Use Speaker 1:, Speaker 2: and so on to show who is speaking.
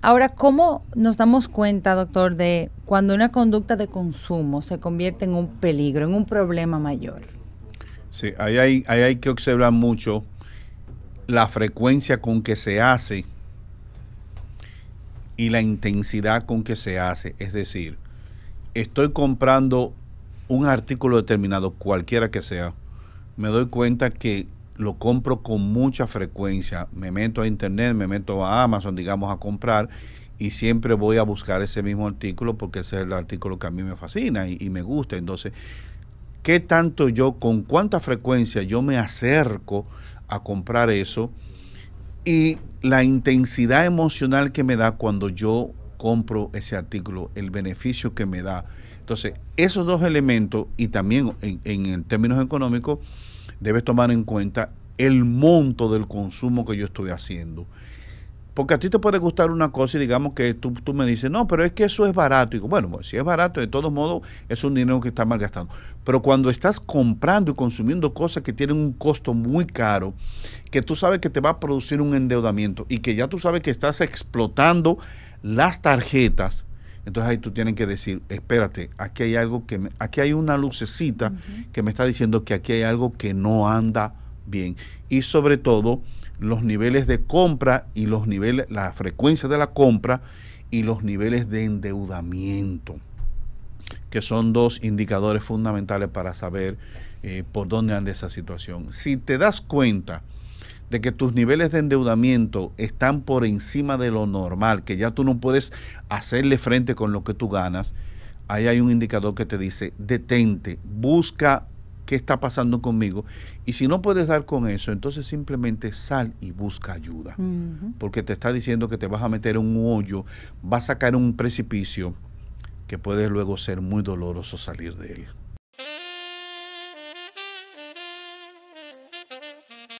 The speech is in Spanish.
Speaker 1: Ahora, ¿cómo nos damos cuenta, doctor, de cuando una conducta de consumo se convierte en un peligro, en un problema mayor? Sí, ahí hay, hay que observar mucho la frecuencia con que se hace y la intensidad con que se hace. Es decir, estoy comprando un artículo determinado, cualquiera que sea, me doy cuenta que lo compro con mucha frecuencia. Me meto a internet, me meto a Amazon, digamos, a comprar y siempre voy a buscar ese mismo artículo porque ese es el artículo que a mí me fascina y, me gusta. Entonces, ¿qué tanto yo, con cuánta frecuencia yo me acerco a comprar eso? Y la intensidad emocional que me da cuando yo compro ese artículo, el beneficio que me da. Entonces, esos dos elementos y también en, en términos económicos, debes tomar en cuenta el monto del consumo que yo estoy haciendo. Porque a ti te puede gustar una cosa y digamos que tú, me dices, no, pero es que eso es barato. Y digo, bueno, pues, si es barato, de todos modos, es un dinero que está mal gastado. Pero cuando estás comprando y consumiendo cosas que tienen un costo muy caro, que tú sabes que te va a producir un endeudamiento y que ya tú sabes que estás explotando las tarjetas, entonces ahí tú tienes que decir, espérate, aquí hay algo que aquí hay una lucecita que me está diciendo que aquí hay algo que no anda bien. Y sobre todo, los niveles de compra y los niveles, la frecuencia de la compra y los niveles de endeudamiento, que son dos indicadores fundamentales para saber eh, por dónde anda esa situación. Si te das cuenta, de que tus niveles de endeudamiento están por encima de lo normal, que ya tú no puedes hacerle frente con lo que tú ganas, ahí hay un indicador que te dice, detente, busca qué está pasando conmigo. Y si no puedes dar con eso, entonces simplemente sal y busca ayuda. Porque te está diciendo que te vas a meter en un hoyo, vas a caer en un precipicio que puede luego ser muy doloroso salir de él.